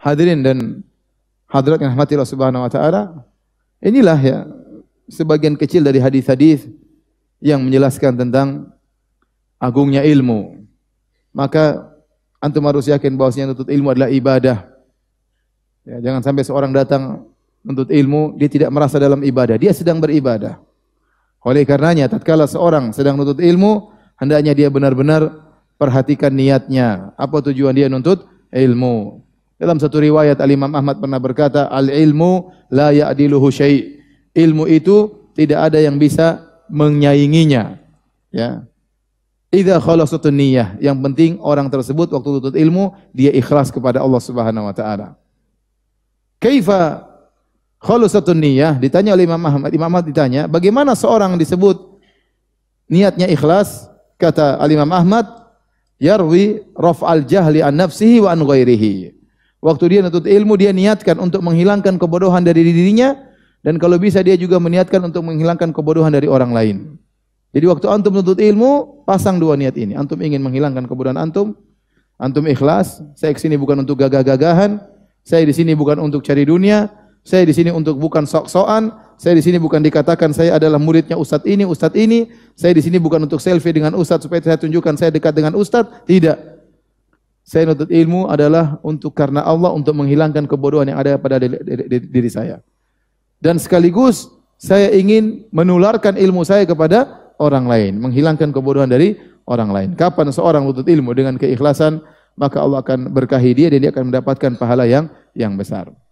Hadirin dan hadirat yang rahmati Allah Subhanahu wa taala, inilah ya sebagian kecil dari hadis-hadis yang menjelaskan tentang agungnya ilmu. Maka antum harus yakin bahwasanya menuntut ilmu adalah ibadah. Ya, jangan sampai seorang datang menuntut ilmu dia tidak merasa dalam ibadah, dia sedang beribadah. Oleh karenanya tatkala seorang sedang menuntut ilmu, hendaknya dia benar-benar perhatikan niatnya, apa tujuan dia menuntut ilmu. Dalam satu riwayat Al-Imam Ahmad pernah berkata, "Al-ilmu la ya'diluhu syai'." Ilmu itu tidak ada yang bisa menyainginya. Ya. Idza khalasatun niyyah, yang penting orang tersebut waktu tuntut ilmu dia ikhlas kepada Allah Subhanahu wa taala. Kaifa khalasatun niyyah? Ditanya oleh Imam Ahmad. Imam Ahmad ditanya, bagaimana seorang disebut niatnya ikhlas? Kata Al Imam Ahmad, yarwi raf'al jahli an nafsihi wa an ghairihi Waktu dia nuntut ilmu, dia niatkan untuk menghilangkan kebodohan dari dirinya dan kalau bisa dia juga meniatkan untuk menghilangkan kebodohan dari orang lain. Jadi waktu antum menuntut ilmu, pasang dua niat ini. Antum ingin menghilangkan kebodohan antum, antum ikhlas. Saya ke sini bukan untuk gagah-gagahan, saya di sini bukan untuk cari dunia, saya di sini untuk bukan sok-sokan, saya di sini bukan dikatakan saya adalah muridnya ustadz ini, ustadz ini. Saya di sini bukan untuk selfie dengan ustadz supaya saya tunjukkan saya dekat dengan ustadz, tidak saya nutut ilmu adalah untuk karena Allah untuk menghilangkan kebodohan yang ada pada diri saya. Dan sekaligus saya ingin menularkan ilmu saya kepada orang lain, menghilangkan kebodohan dari orang lain. Kapan seorang nutut ilmu dengan keikhlasan, maka Allah akan berkahi dia dan dia akan mendapatkan pahala yang yang besar.